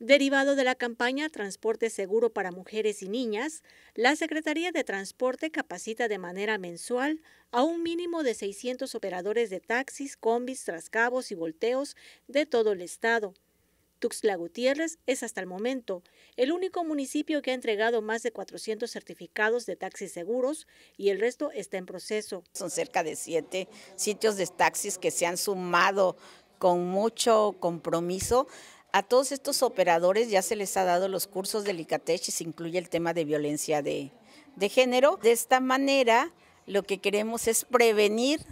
Derivado de la campaña Transporte Seguro para Mujeres y Niñas, la Secretaría de Transporte capacita de manera mensual a un mínimo de 600 operadores de taxis, combis, trascabos y volteos de todo el estado. Tuxtla Gutiérrez es hasta el momento el único municipio que ha entregado más de 400 certificados de taxis seguros y el resto está en proceso. Son cerca de siete sitios de taxis que se han sumado con mucho compromiso a todos estos operadores ya se les ha dado los cursos de Licatech y se incluye el tema de violencia de, de género. De esta manera, lo que queremos es prevenir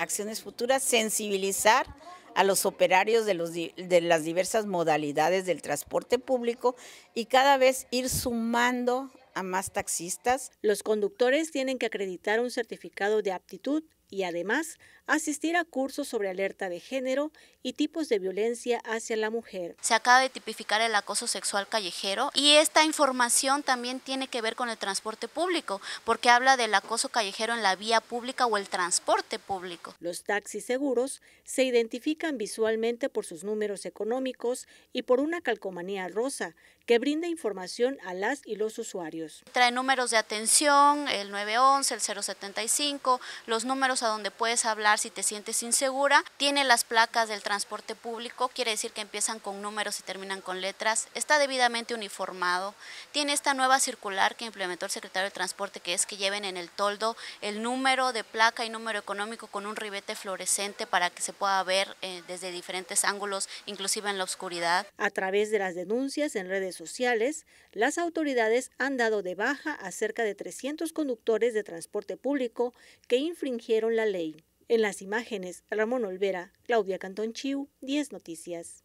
acciones futuras, sensibilizar a los operarios de, los, de las diversas modalidades del transporte público y cada vez ir sumando a más taxistas. Los conductores tienen que acreditar un certificado de aptitud y además asistir a cursos sobre alerta de género y tipos de violencia hacia la mujer. Se acaba de tipificar el acoso sexual callejero y esta información también tiene que ver con el transporte público, porque habla del acoso callejero en la vía pública o el transporte público. Los taxis seguros se identifican visualmente por sus números económicos y por una calcomanía rosa que brinda información a las y los usuarios. Trae números de atención, el 911, el 075, los números a donde puedes hablar si te sientes insegura. Tiene las placas del transporte público, quiere decir que empiezan con números y terminan con letras. Está debidamente uniformado. Tiene esta nueva circular que implementó el secretario de Transporte, que es que lleven en el toldo el número de placa y número económico con un ribete fluorescente para que se pueda ver eh, desde diferentes ángulos, inclusive en la oscuridad. A través de las denuncias en redes sociales, las autoridades han dado de baja a cerca de 300 conductores de transporte público que infringieron la ley. En las imágenes, Ramón Olvera, Claudia Cantón Chiu, 10 Noticias.